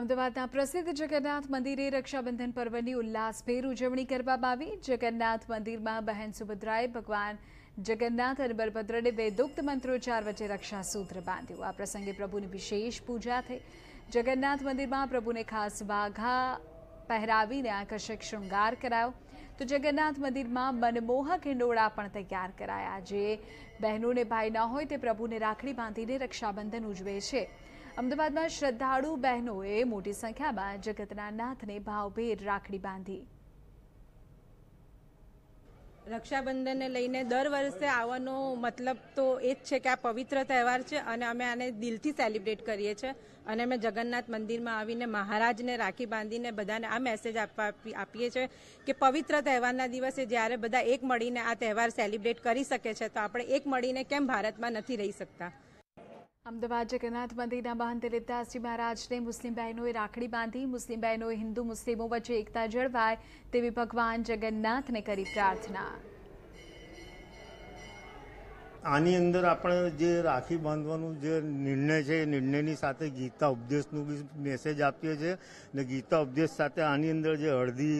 અમદાવાદના પ્રસિદ્ધ જગન્નાથ મંદિરે રક્ષાબંધન પર્વની ઉલ્લાસભેર ઉજવણી કરવામાં આવી જગન્નાથ મંદિરમાં બહેન સુભદ્રાએ ભગવાન જગન્નાથ અને બલભદ્રને વેદોક્ત મંત્રોચ્ચાર વચ્ચે રક્ષાસૂત્ર બાંધ્યું આ પ્રસંગે પ્રભુની વિશેષ પૂજા થઈ જગન્નાથ મંદિરમાં પ્રભુને ખાસ વાઘા પહેરાવીને આકર્ષક શૃંગાર કરાયો તો જગન્નાથ મંદિરમાં મનમોહક હિંડોળા પણ તૈયાર કરાયા જે બહેનોને ભાઈ ન હોય તે પ્રભુને રાખડી બાંધીને રક્ષાબંધન ઉજવે છે અમદાવાદમાં શ્રદ્ધાળુ બહેનોએ મોટી સંખ્યામાં જગતના નાથને ભાવભેર રાખડી બાંધી રક્ષાબંધનને લઈને દર વર્ષે આવવાનો મતલબ તો એ જ છે કે આ પવિત્ર તહેવાર છે અને અમે આને દિલથી સેલિબ્રેટ કરીએ છીએ અને અમે જગન્નાથ મંદિરમાં આવીને મહારાજને રાખી બાંધીને બધાને આ મેસેજ આપવા આપીએ છીએ કે પવિત્ર તહેવારના દિવસે જ્યારે બધા એક મળીને આ તહેવાર સેલિબ્રેટ કરી શકે છે તો આપણે એક મળીને કેમ ભારતમાં નથી રહી શકતા અમદાવાદ જગન્નાથ મંદિરના મહંત લીપદાસજી મહારાજને મુસ્લિમ બહેનોએ રાખડી બાંધી મુસ્લિમ બહેનોએ હિન્દુ મુસ્લિમો વચ્ચે એકતા જળવાય તેવી ભગવાન જગન્નાથને કરી પ્રાર્થના આની અંદર આપણે જે રાખી બાંધવાનું જે નિર્ણય છે એ નિર્ણયની સાથે ગીતા ઉપદેશનું બી મેસેજ આપીએ છીએ ને ગીતા ઉપદેશ સાથે આની અંદર જે હળદી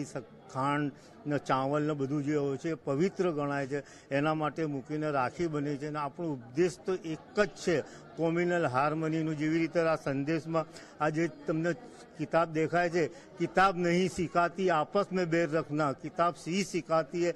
ખાંડ ને ચાવલ ને બધું જે હોય છે એ પવિત્ર ગણાય છે એના માટે મૂકીને રાખી બને છે અને આપણો ઉપદેશ તો એક જ છે કોમ્યુનલ હાર્મનીનું જેવી રીતે આ સંદેશમાં આ જે તમને કિતાબ દેખાય છે કિતાબ નહીં શીખાતી આપસ મેં બેર રખના કિતાબ સી સિખાતી